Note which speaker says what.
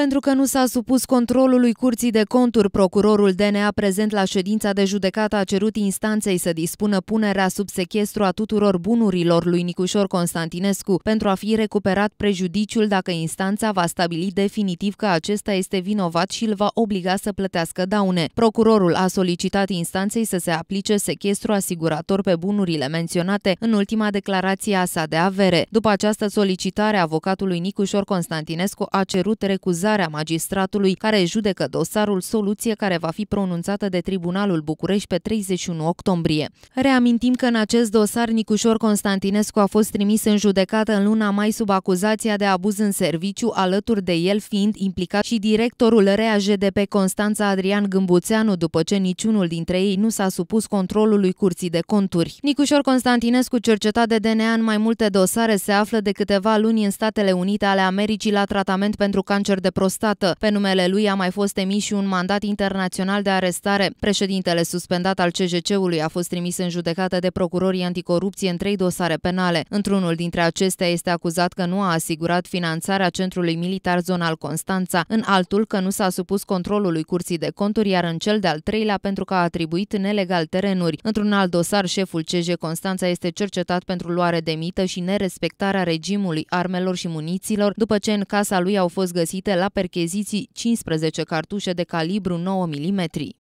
Speaker 1: Pentru că nu s-a supus controlului Curții de Conturi, procurorul DNA prezent la ședința de judecată a cerut instanței să dispună punerea sub sechestru a tuturor bunurilor lui Nicușor Constantinescu pentru a fi recuperat prejudiciul dacă instanța va stabili definitiv că acesta este vinovat și îl va obliga să plătească daune. Procurorul a solicitat instanței să se aplice sechestru asigurator pe bunurile menționate în ultima declarație a sa de avere. După această solicitare, avocatul lui Nicușor Constantinescu a cerut recuzarea sesizarea magistratului care judecă dosarul soluție care va fi pronunțată de Tribunalul București pe 31 octombrie. Reamintim că în acest dosar Nicușor Constantinescu a fost trimis în judecată în luna mai sub acuzația de abuz în serviciu, alături de el fiind implicat și directorul pe Constanța Adrian Gâmbuțeanu, după ce niciunul dintre ei nu s-a supus controlului Curții de Conturi. Nicușor Constantinescu, cercetat de DNA în mai multe dosare, se află de câteva luni în Statele Unite ale Americii la tratament pentru cancer de prostată. Pe numele lui a mai fost emis și un mandat internațional de arestare. Președintele suspendat al CJC-ului a fost trimis în judecată de procurorii anticorupție în trei dosare penale. Într-unul dintre acestea este acuzat că nu a asigurat finanțarea Centrului Militar Zonal Constanța, în altul că nu s-a supus controlului Curții de Conturi, iar în cel de-al treilea pentru că a atribuit nelegal terenuri. Într-un alt dosar, șeful CJ Constanța este cercetat pentru luare de mită și nerespectarea regimului armelor și muniților, după ce în casa lui au fost găsite la la percheziții 15 cartușe de calibru 9 mm.